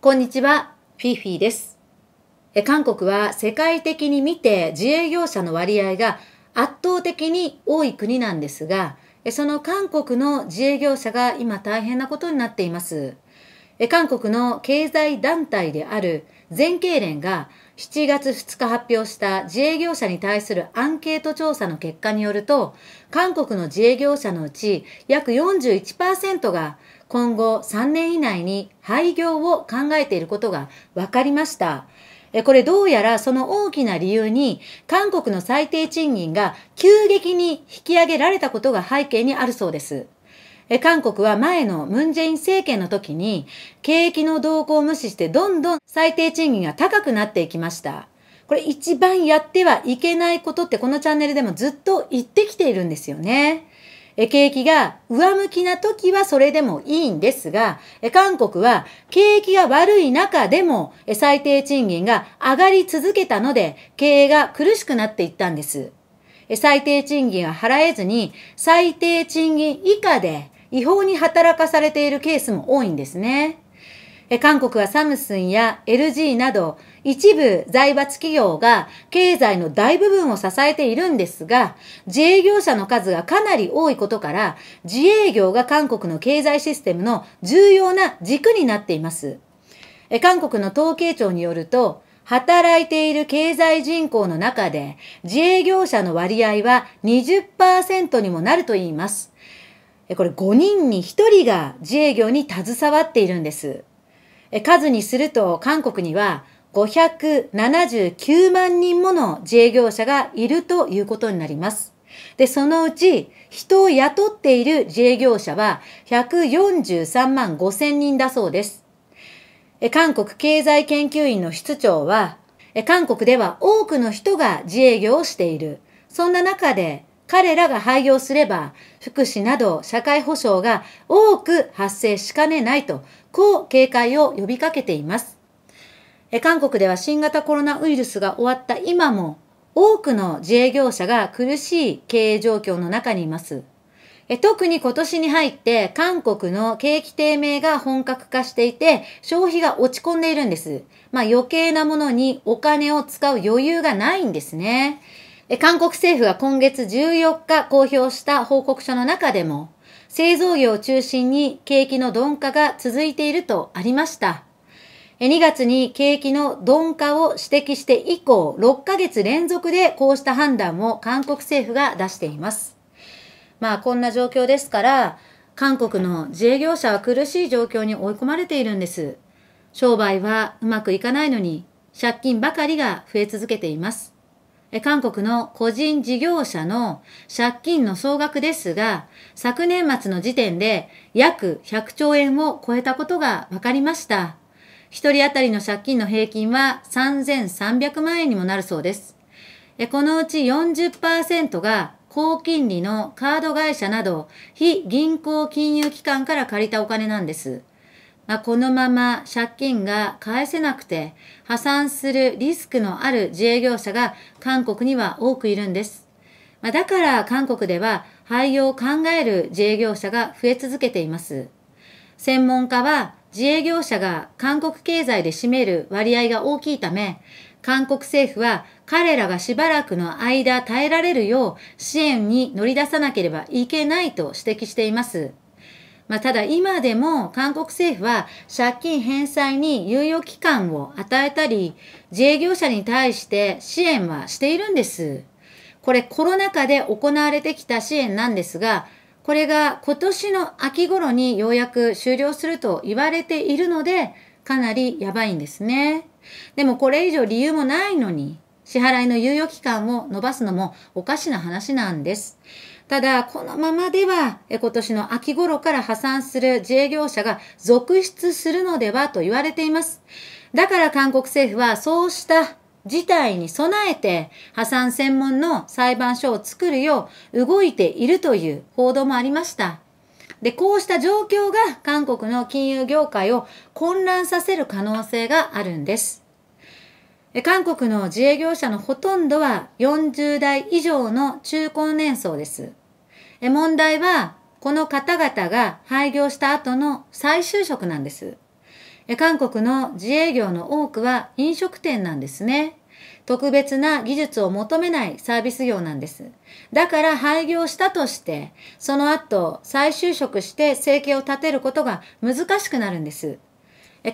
こんにちは、フィフィです。韓国は世界的に見て自営業者の割合が圧倒的に多い国なんですが、その韓国の自営業者が今大変なことになっています。韓国の経済団体である全経連が7月2日発表した自営業者に対するアンケート調査の結果によると、韓国の自営業者のうち約41%が今後3年以内に廃業を考えていることが分かりました。これどうやらその大きな理由に韓国の最低賃金が急激に引き上げられたことが背景にあるそうです。え韓国は前のムンジェイン政権の時に、景気の動向を無視してどんどん最低賃金が高くなっていきました。これ一番やってはいけないことってこのチャンネルでもずっと言ってきているんですよね。え景気が上向きな時はそれでもいいんですが、え韓国は景気が悪い中でもえ最低賃金が上がり続けたので経営が苦しくなっていったんです。え最低賃金は払えずに最低賃金以下で違法に働かされているケースも多いんですね。韓国はサムスンや LG など一部財閥企業が経済の大部分を支えているんですが、自営業者の数がかなり多いことから、自営業が韓国の経済システムの重要な軸になっています。韓国の統計庁によると、働いている経済人口の中で自営業者の割合は20%にもなると言います。これ5人に1人が自営業に携わっているんです。数にすると韓国には579万人もの自営業者がいるということになります。で、そのうち人を雇っている自営業者は143万5千人だそうです。韓国経済研究院の室長は、韓国では多くの人が自営業をしている。そんな中で彼らが廃業すれば、福祉など社会保障が多く発生しかねないと、こう警戒を呼びかけています。韓国では新型コロナウイルスが終わった今も、多くの自営業者が苦しい経営状況の中にいます。特に今年に入って韓国の景気低迷が本格化していて消費が落ち込んでいるんです。まあ余計なものにお金を使う余裕がないんですね。韓国政府が今月14日公表した報告書の中でも、製造業を中心に景気の鈍化が続いているとありました。2月に景気の鈍化を指摘して以降、6ヶ月連続でこうした判断を韓国政府が出しています。まあこんな状況ですから、韓国の自営業者は苦しい状況に追い込まれているんです。商売はうまくいかないのに、借金ばかりが増え続けています。韓国の個人事業者の借金の総額ですが、昨年末の時点で約100兆円を超えたことが分かりました。一人当たりの借金の平均は3300万円にもなるそうです。このうち40%が高金利のカード会社など非銀行金融機関から借りたお金なんです。がこのまま借金が返せなくて破産するリスクのある自営業者が韓国には多くいるんです。まあ、だから韓国では廃業を考える自営業者が増え続けています。専門家は自営業者が韓国経済で占める割合が大きいため、韓国政府は彼らがしばらくの間耐えられるよう支援に乗り出さなければいけないと指摘しています。まあ、ただ今でも韓国政府は借金返済に猶予期間を与えたり、自営業者に対して支援はしているんです。これコロナ禍で行われてきた支援なんですが、これが今年の秋頃にようやく終了すると言われているので、かなりやばいんですね。でもこれ以上理由もないのに、支払いの猶予期間を延ばすのもおかしな話なんです。ただ、このままでは、今年の秋頃から破産する自営業者が続出するのではと言われています。だから韓国政府はそうした事態に備えて破産専門の裁判所を作るよう動いているという報道もありました。で、こうした状況が韓国の金融業界を混乱させる可能性があるんです。韓国の自営業者のほとんどは40代以上の中高年層です。問題は、この方々が廃業した後の再就職なんです。韓国の自営業の多くは飲食店なんですね。特別な技術を求めないサービス業なんです。だから廃業したとして、その後再就職して生計を立てることが難しくなるんです。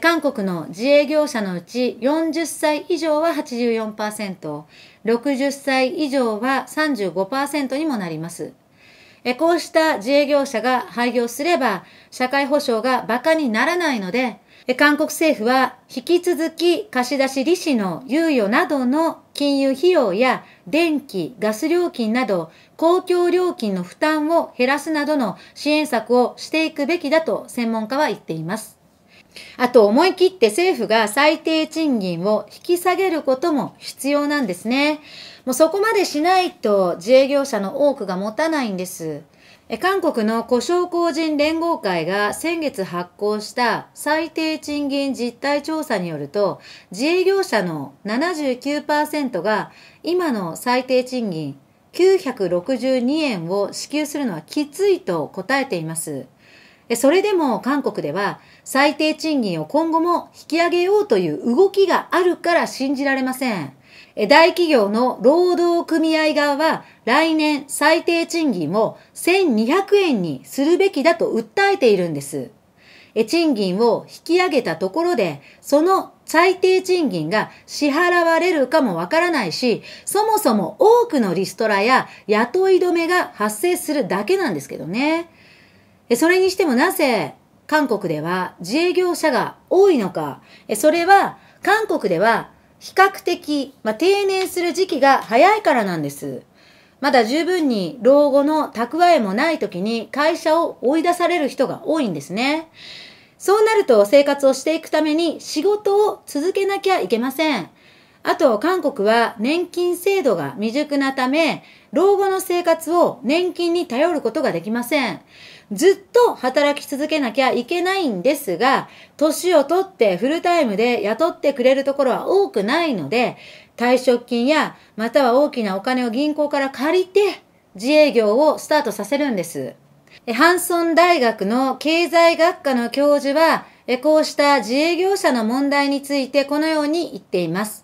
韓国の自営業者のうち40歳以上は84%、60歳以上は35%にもなります。こうした自営業者が廃業すれば、社会保障が馬鹿にならないので、韓国政府は引き続き貸出利子の猶予などの金融費用や電気、ガス料金など公共料金の負担を減らすなどの支援策をしていくべきだと専門家は言っています。あと思い切って政府が最低賃金を引き下げることも必要なんですね。もうそこまでしないと自営業者の多くが持たないんです。韓国の故障工人連合会が先月発行した最低賃金実態調査によると、自営業者の79%が今の最低賃金962円を支給するのはきついと答えています。それでも韓国では最低賃金を今後も引き上げようという動きがあるから信じられません。大企業の労働組合側は来年最低賃金を1200円にするべきだと訴えているんです。賃金を引き上げたところで、その最低賃金が支払われるかもわからないし、そもそも多くのリストラや雇い止めが発生するだけなんですけどね。それにしてもなぜ韓国では自営業者が多いのか、それは韓国では比較的、まあ、定年する時期が早いからなんです。まだ十分に老後の蓄えもない時に会社を追い出される人が多いんですね。そうなると生活をしていくために仕事を続けなきゃいけません。あと韓国は年金制度が未熟なため、老後の生活を年金に頼ることができません。ずっと働き続けなきゃいけないんですが、年をとってフルタイムで雇ってくれるところは多くないので、退職金やまたは大きなお金を銀行から借りて自営業をスタートさせるんです。ハンソン大学の経済学科の教授は、こうした自営業者の問題についてこのように言っています。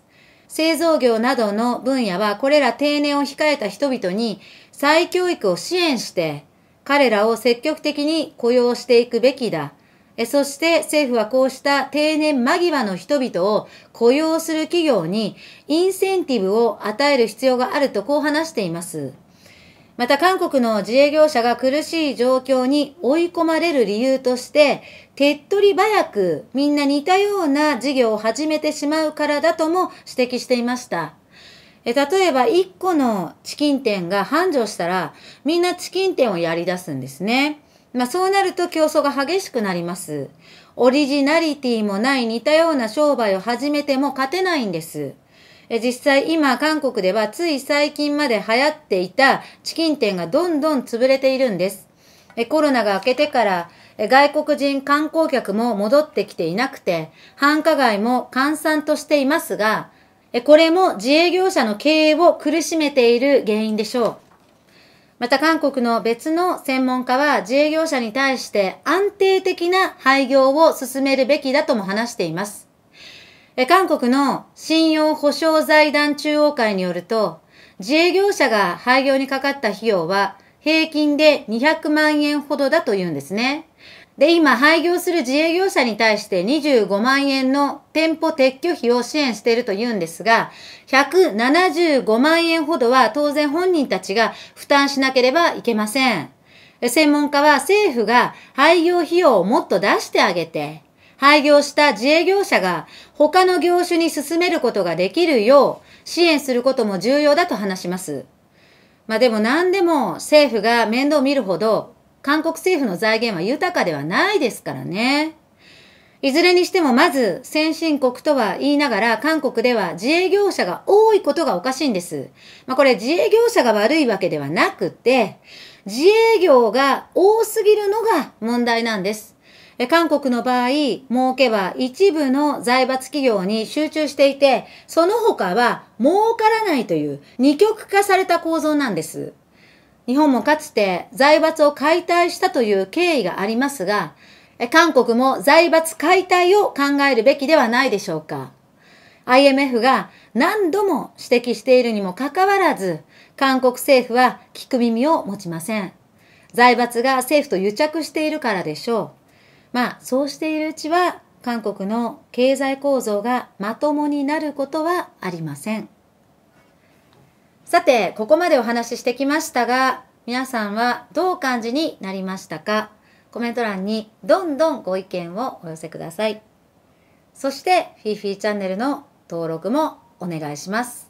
製造業などの分野はこれら定年を控えた人々に再教育を支援して彼らを積極的に雇用していくべきだ。そして政府はこうした定年間際の人々を雇用する企業にインセンティブを与える必要があるとこう話しています。また韓国の自営業者が苦しい状況に追い込まれる理由として、手っ取り早くみんな似たような事業を始めてしまうからだとも指摘していました。例えば1個のチキン店が繁盛したら、みんなチキン店をやり出すんですね。まあそうなると競争が激しくなります。オリジナリティもない似たような商売を始めても勝てないんです。実際今韓国ではつい最近まで流行っていたチキン店がどんどん潰れているんです。コロナが明けてから外国人観光客も戻ってきていなくて、繁華街も閑散としていますが、これも自営業者の経営を苦しめている原因でしょう。また韓国の別の専門家は自営業者に対して安定的な廃業を進めるべきだとも話しています。え韓国の信用保証財団中央会によると、自営業者が廃業にかかった費用は平均で200万円ほどだというんですね。で、今、廃業する自営業者に対して25万円の店舗撤去費を支援していると言うんですが、175万円ほどは当然本人たちが負担しなければいけません。専門家は政府が廃業費用をもっと出してあげて、廃業した自営業者が他の業種に進めることができるよう支援することも重要だと話します。まあでも何でも政府が面倒見るほど韓国政府の財源は豊かではないですからね。いずれにしてもまず先進国とは言いながら韓国では自営業者が多いことがおかしいんです。まあ、これ自営業者が悪いわけではなくて、自営業が多すぎるのが問題なんです。韓国の場合、儲けは一部の財閥企業に集中していて、その他は儲からないという二極化された構造なんです。日本もかつて財閥を解体したという経緯がありますが、韓国も財閥解体を考えるべきではないでしょうか。IMF が何度も指摘しているにもかかわらず、韓国政府は聞く耳を持ちません。財閥が政府と癒着しているからでしょう。まあそうしているうちは韓国の経済構造がまともになることはありません。さて、ここまでお話ししてきましたが、皆さんはどう感じになりましたかコメント欄にどんどんご意見をお寄せください。そして、フィーフィーチャンネルの登録もお願いします。